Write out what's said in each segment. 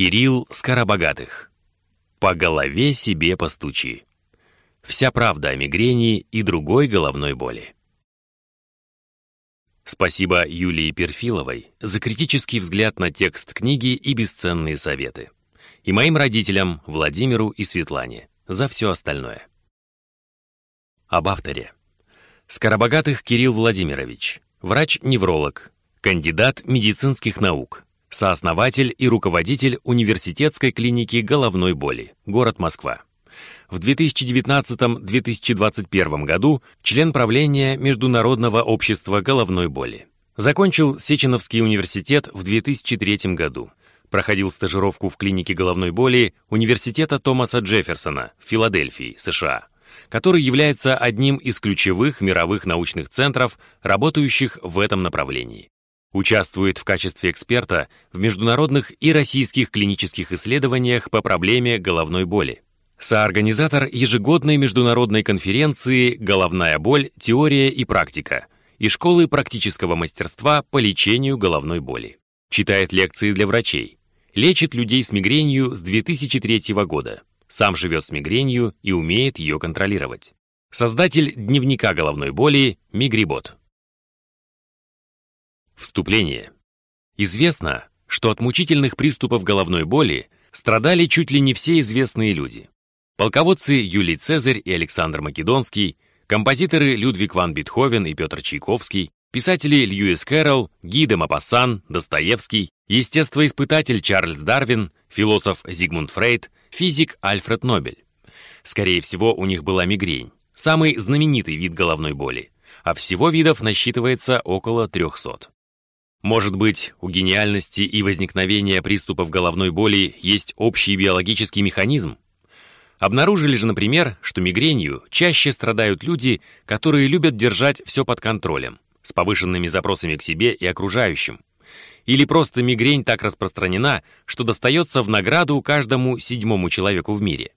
Кирилл Скоробогатых. «По голове себе постучи». Вся правда о мигрени и другой головной боли. Спасибо Юлии Перфиловой за критический взгляд на текст книги и бесценные советы. И моим родителям, Владимиру и Светлане, за все остальное. Об авторе. Скоробогатых Кирилл Владимирович, врач-невролог, кандидат медицинских наук, сооснователь и руководитель университетской клиники головной боли, город Москва. В 2019-2021 году член правления Международного общества головной боли. Закончил Сеченовский университет в 2003 году. Проходил стажировку в клинике головной боли Университета Томаса Джефферсона в Филадельфии, США, который является одним из ключевых мировых научных центров, работающих в этом направлении. Участвует в качестве эксперта в международных и российских клинических исследованиях по проблеме головной боли. Соорганизатор ежегодной международной конференции «Головная боль. Теория и практика» и школы практического мастерства по лечению головной боли. Читает лекции для врачей. Лечит людей с мигренью с 2003 года. Сам живет с мигренью и умеет ее контролировать. Создатель дневника головной боли «Мигрибот». Вступление. Известно, что от мучительных приступов головной боли страдали чуть ли не все известные люди. Полководцы Юлий Цезарь и Александр Македонский, композиторы Людвиг ван Бетховен и Петр Чайковский, писатели Льюис Кэрролл, Гиде Мапассан, Достоевский, естествоиспытатель Чарльз Дарвин, философ Зигмунд Фрейд, физик Альфред Нобель. Скорее всего, у них была мигрень, самый знаменитый вид головной боли, а всего видов насчитывается около 300. Может быть, у гениальности и возникновения приступов головной боли есть общий биологический механизм? Обнаружили же, например, что мигренью чаще страдают люди, которые любят держать все под контролем, с повышенными запросами к себе и окружающим. Или просто мигрень так распространена, что достается в награду каждому седьмому человеку в мире.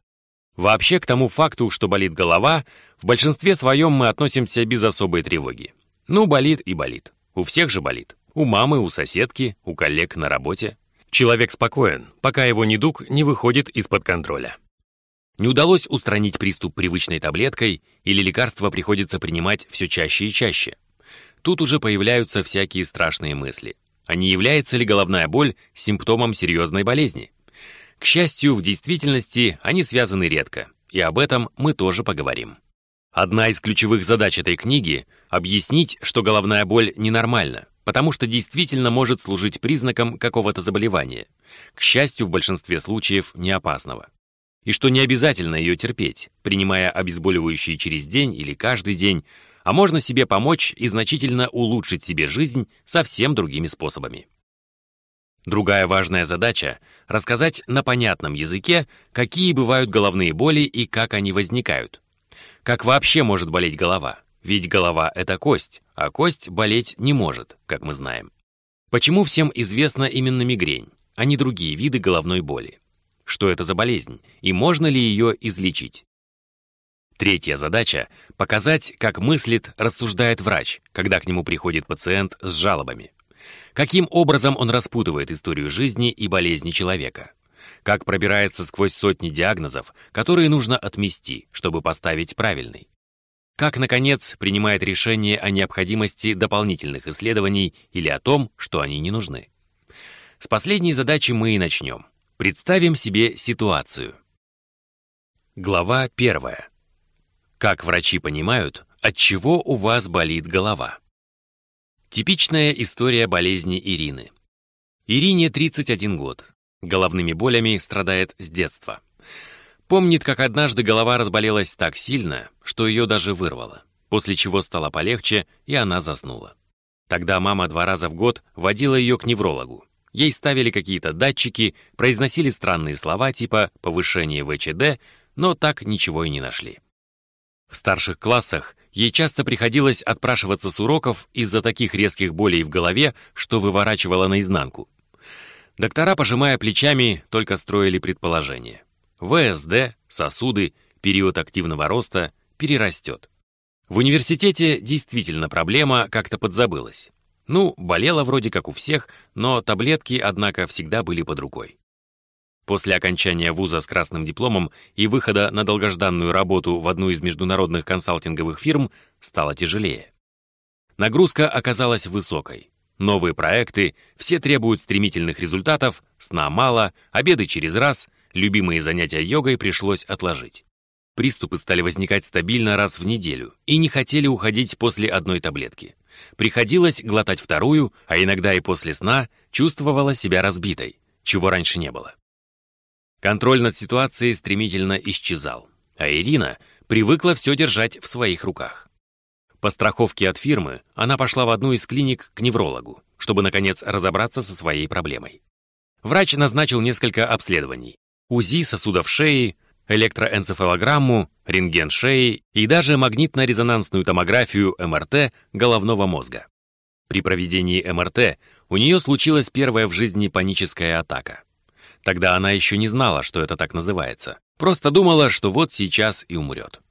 Вообще к тому факту, что болит голова, в большинстве своем мы относимся без особой тревоги. Ну, болит и болит. У всех же болит. У мамы, у соседки, у коллег на работе. Человек спокоен, пока его недуг не выходит из-под контроля. Не удалось устранить приступ привычной таблеткой или лекарство приходится принимать все чаще и чаще. Тут уже появляются всякие страшные мысли. А не является ли головная боль симптомом серьезной болезни? К счастью, в действительности они связаны редко, и об этом мы тоже поговорим. Одна из ключевых задач этой книги — объяснить, что головная боль ненормальна, потому что действительно может служить признаком какого-то заболевания, к счастью, в большинстве случаев не опасного. И что не обязательно ее терпеть, принимая обезболивающие через день или каждый день, а можно себе помочь и значительно улучшить себе жизнь совсем другими способами. Другая важная задача — рассказать на понятном языке, какие бывают головные боли и как они возникают, как вообще может болеть голова? Ведь голова — это кость, а кость болеть не может, как мы знаем. Почему всем известна именно мигрень, а не другие виды головной боли? Что это за болезнь и можно ли ее излечить? Третья задача — показать, как мыслит, рассуждает врач, когда к нему приходит пациент с жалобами. Каким образом он распутывает историю жизни и болезни человека? как пробирается сквозь сотни диагнозов, которые нужно отмести, чтобы поставить правильный. Как, наконец, принимает решение о необходимости дополнительных исследований или о том, что они не нужны. С последней задачи мы и начнем. Представим себе ситуацию. Глава первая. Как врачи понимают, от чего у вас болит голова? Типичная история болезни Ирины. Ирине 31 год. Головными болями страдает с детства. Помнит, как однажды голова разболелась так сильно, что ее даже вырвало, после чего стало полегче, и она заснула. Тогда мама два раза в год водила ее к неврологу. Ей ставили какие-то датчики, произносили странные слова типа «повышение ВЧД», но так ничего и не нашли. В старших классах ей часто приходилось отпрашиваться с уроков из-за таких резких болей в голове, что выворачивала наизнанку. Доктора, пожимая плечами, только строили предположения. ВСД, сосуды, период активного роста перерастет. В университете действительно проблема как-то подзабылась. Ну, болела вроде как у всех, но таблетки, однако, всегда были под рукой. После окончания вуза с красным дипломом и выхода на долгожданную работу в одну из международных консалтинговых фирм стало тяжелее. Нагрузка оказалась высокой. Новые проекты все требуют стремительных результатов, сна мало, обеды через раз, любимые занятия йогой пришлось отложить. Приступы стали возникать стабильно раз в неделю и не хотели уходить после одной таблетки. Приходилось глотать вторую, а иногда и после сна чувствовала себя разбитой, чего раньше не было. Контроль над ситуацией стремительно исчезал, а Ирина привыкла все держать в своих руках. По страховке от фирмы она пошла в одну из клиник к неврологу, чтобы, наконец, разобраться со своей проблемой. Врач назначил несколько обследований. УЗИ сосудов шеи, электроэнцефалограмму, рентген шеи и даже магнитно-резонансную томографию МРТ головного мозга. При проведении МРТ у нее случилась первая в жизни паническая атака. Тогда она еще не знала, что это так называется. Просто думала, что вот сейчас и умрет.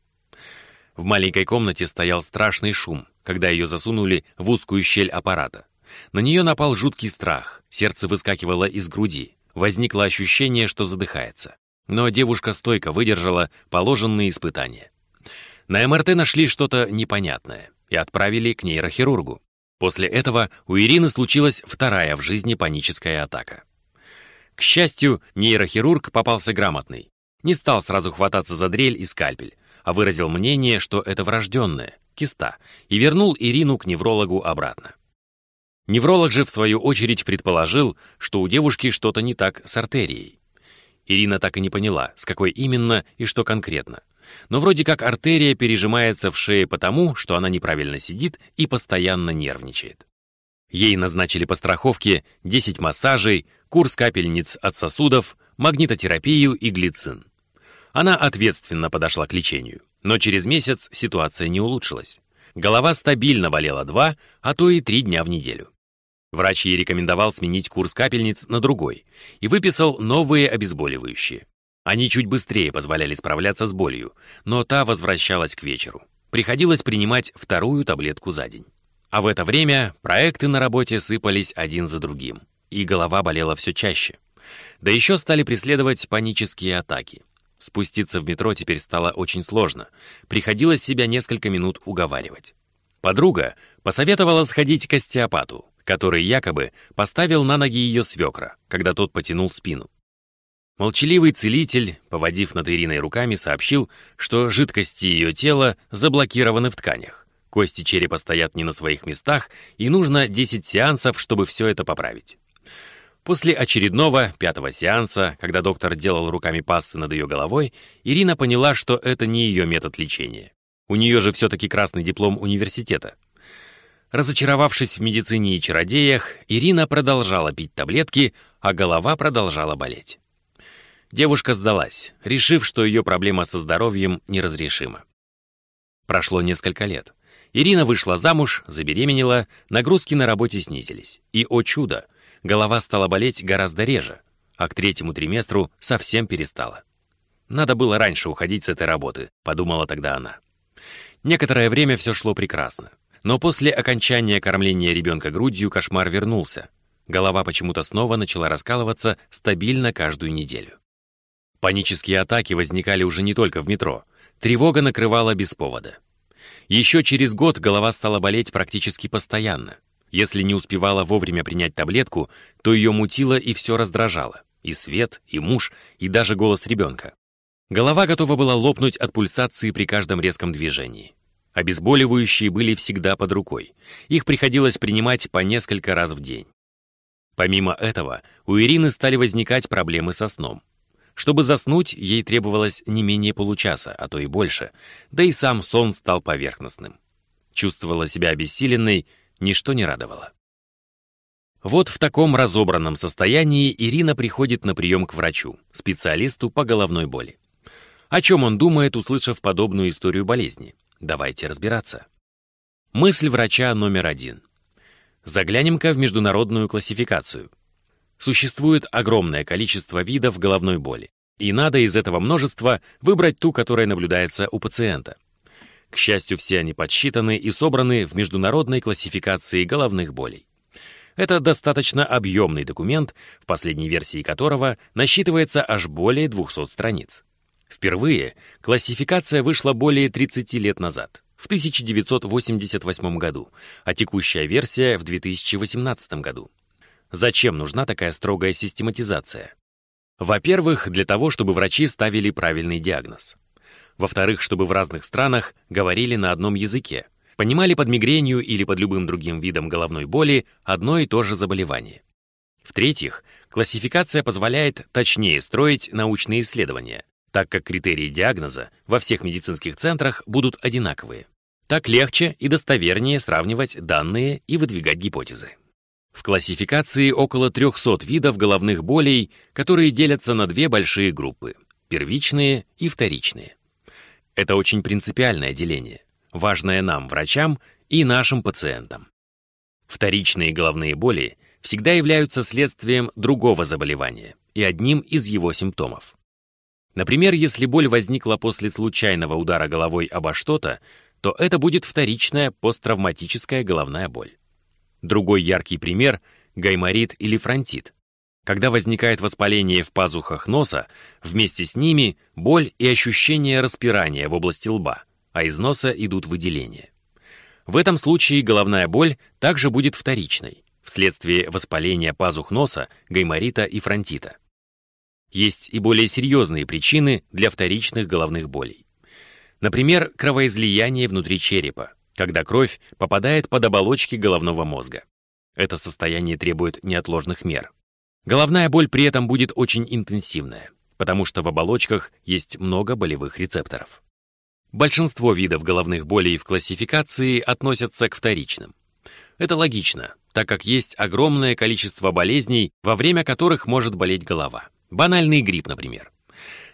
В маленькой комнате стоял страшный шум, когда ее засунули в узкую щель аппарата. На нее напал жуткий страх, сердце выскакивало из груди. Возникло ощущение, что задыхается. Но девушка стойко выдержала положенные испытания. На МРТ нашли что-то непонятное и отправили к нейрохирургу. После этого у Ирины случилась вторая в жизни паническая атака. К счастью, нейрохирург попался грамотный. Не стал сразу хвататься за дрель и скальпель, а выразил мнение, что это врожденная, киста, и вернул Ирину к неврологу обратно. Невролог же, в свою очередь, предположил, что у девушки что-то не так с артерией. Ирина так и не поняла, с какой именно и что конкретно. Но вроде как артерия пережимается в шее потому, что она неправильно сидит и постоянно нервничает. Ей назначили по страховке 10 массажей, курс капельниц от сосудов, магнитотерапию и глицин. Она ответственно подошла к лечению. Но через месяц ситуация не улучшилась. Голова стабильно болела два, а то и три дня в неделю. Врач ей рекомендовал сменить курс капельниц на другой и выписал новые обезболивающие. Они чуть быстрее позволяли справляться с болью, но та возвращалась к вечеру. Приходилось принимать вторую таблетку за день. А в это время проекты на работе сыпались один за другим, и голова болела все чаще. Да еще стали преследовать панические атаки. Спуститься в метро теперь стало очень сложно. Приходилось себя несколько минут уговаривать. Подруга посоветовала сходить к остеопату, который якобы поставил на ноги ее свекра, когда тот потянул спину. Молчаливый целитель, поводив над Ириной руками, сообщил, что жидкости ее тела заблокированы в тканях. Кости черепа стоят не на своих местах, и нужно 10 сеансов, чтобы все это поправить. После очередного, пятого сеанса, когда доктор делал руками пассы над ее головой, Ирина поняла, что это не ее метод лечения. У нее же все-таки красный диплом университета. Разочаровавшись в медицине и чародеях, Ирина продолжала пить таблетки, а голова продолжала болеть. Девушка сдалась, решив, что ее проблема со здоровьем неразрешима. Прошло несколько лет. Ирина вышла замуж, забеременела, нагрузки на работе снизились. И, о чудо, голова стала болеть гораздо реже, а к третьему триместру совсем перестала. Надо было раньше уходить с этой работы, подумала тогда она. Некоторое время все шло прекрасно. Но после окончания кормления ребенка грудью кошмар вернулся. Голова почему-то снова начала раскалываться стабильно каждую неделю. Панические атаки возникали уже не только в метро. Тревога накрывала без повода. Еще через год голова стала болеть практически постоянно. Если не успевала вовремя принять таблетку, то ее мутило и все раздражало. И свет, и муж, и даже голос ребенка. Голова готова была лопнуть от пульсации при каждом резком движении. Обезболивающие были всегда под рукой. Их приходилось принимать по несколько раз в день. Помимо этого, у Ирины стали возникать проблемы со сном. Чтобы заснуть, ей требовалось не менее получаса, а то и больше, да и сам сон стал поверхностным. Чувствовала себя обессиленной ничто не радовало. Вот в таком разобранном состоянии Ирина приходит на прием к врачу, специалисту по головной боли. О чем он думает, услышав подобную историю болезни? Давайте разбираться. Мысль врача номер один. Заглянем-ка в международную классификацию. Существует огромное количество видов головной боли, и надо из этого множества выбрать ту, которая наблюдается у пациента. К счастью, все они подсчитаны и собраны в международной классификации головных болей. Это достаточно объемный документ, в последней версии которого насчитывается аж более 200 страниц. Впервые классификация вышла более 30 лет назад, в 1988 году, а текущая версия в 2018 году. Зачем нужна такая строгая систематизация? Во-первых, для того, чтобы врачи ставили правильный диагноз. Во-вторых, чтобы в разных странах говорили на одном языке. Понимали под мигренью или под любым другим видом головной боли одно и то же заболевание. В-третьих, классификация позволяет точнее строить научные исследования, так как критерии диагноза во всех медицинских центрах будут одинаковые. Так легче и достовернее сравнивать данные и выдвигать гипотезы. В классификации около 300 видов головных болей, которые делятся на две большие группы – первичные и вторичные. Это очень принципиальное деление, важное нам, врачам, и нашим пациентам. Вторичные головные боли всегда являются следствием другого заболевания и одним из его симптомов. Например, если боль возникла после случайного удара головой обо что-то, то это будет вторичная посттравматическая головная боль. Другой яркий пример – гайморит или фронтит. Когда возникает воспаление в пазухах носа, вместе с ними боль и ощущение распирания в области лба, а из носа идут выделения. В этом случае головная боль также будет вторичной, вследствие воспаления пазух носа, гайморита и фронтита. Есть и более серьезные причины для вторичных головных болей. Например, кровоизлияние внутри черепа, когда кровь попадает под оболочки головного мозга. Это состояние требует неотложных мер. Головная боль при этом будет очень интенсивная, потому что в оболочках есть много болевых рецепторов. Большинство видов головных болей в классификации относятся к вторичным. Это логично, так как есть огромное количество болезней, во время которых может болеть голова. Банальный грипп, например.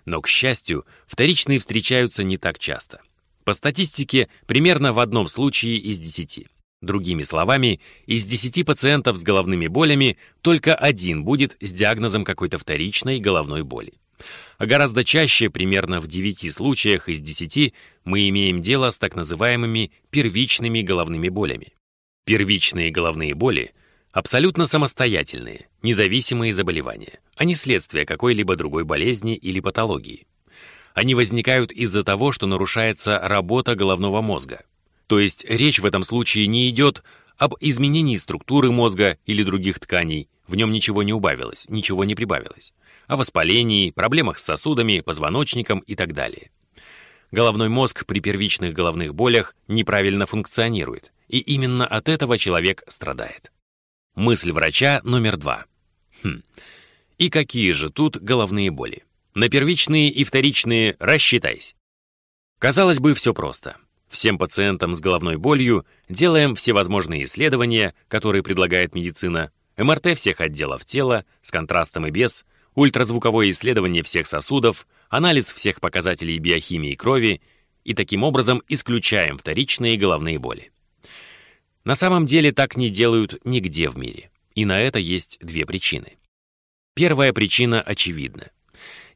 Но, к счастью, вторичные встречаются не так часто. По статистике, примерно в одном случае из десяти. Другими словами, из 10 пациентов с головными болями только один будет с диагнозом какой-то вторичной головной боли. А гораздо чаще, примерно в 9 случаях из 10, мы имеем дело с так называемыми первичными головными болями. Первичные головные боли – абсолютно самостоятельные, независимые заболевания, а не следствие какой-либо другой болезни или патологии. Они возникают из-за того, что нарушается работа головного мозга – то есть речь в этом случае не идет об изменении структуры мозга или других тканей. В нем ничего не убавилось, ничего не прибавилось. О воспалении, проблемах с сосудами, позвоночником и так далее. Головной мозг при первичных головных болях неправильно функционирует, и именно от этого человек страдает. Мысль врача номер два. Хм. И какие же тут головные боли? На первичные и вторичные рассчитайся. Казалось бы, все просто. Всем пациентам с головной болью делаем всевозможные исследования, которые предлагает медицина, МРТ всех отделов тела, с контрастом и без, ультразвуковое исследование всех сосудов, анализ всех показателей биохимии крови и таким образом исключаем вторичные головные боли. На самом деле так не делают нигде в мире. И на это есть две причины. Первая причина очевидна.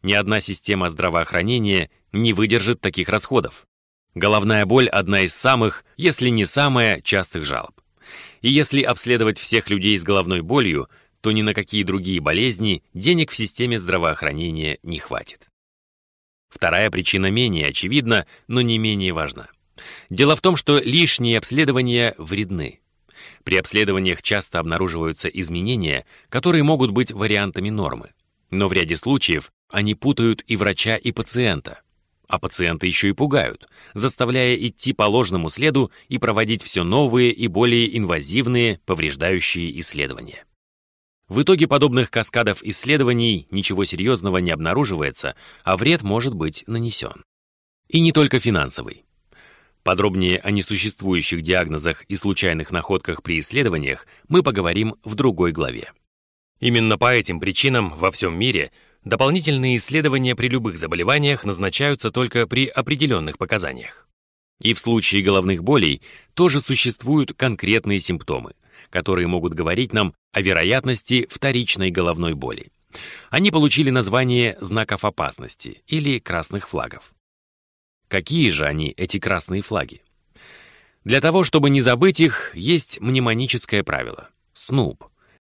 Ни одна система здравоохранения не выдержит таких расходов. Головная боль – одна из самых, если не самая, частых жалоб. И если обследовать всех людей с головной болью, то ни на какие другие болезни денег в системе здравоохранения не хватит. Вторая причина менее очевидна, но не менее важна. Дело в том, что лишние обследования вредны. При обследованиях часто обнаруживаются изменения, которые могут быть вариантами нормы. Но в ряде случаев они путают и врача, и пациента а пациенты еще и пугают, заставляя идти по ложному следу и проводить все новые и более инвазивные повреждающие исследования. В итоге подобных каскадов исследований ничего серьезного не обнаруживается, а вред может быть нанесен. И не только финансовый. Подробнее о несуществующих диагнозах и случайных находках при исследованиях мы поговорим в другой главе. Именно по этим причинам во всем мире – Дополнительные исследования при любых заболеваниях назначаются только при определенных показаниях. И в случае головных болей тоже существуют конкретные симптомы, которые могут говорить нам о вероятности вторичной головной боли. Они получили название знаков опасности или красных флагов. Какие же они, эти красные флаги? Для того, чтобы не забыть их, есть мнемоническое правило — СНУП.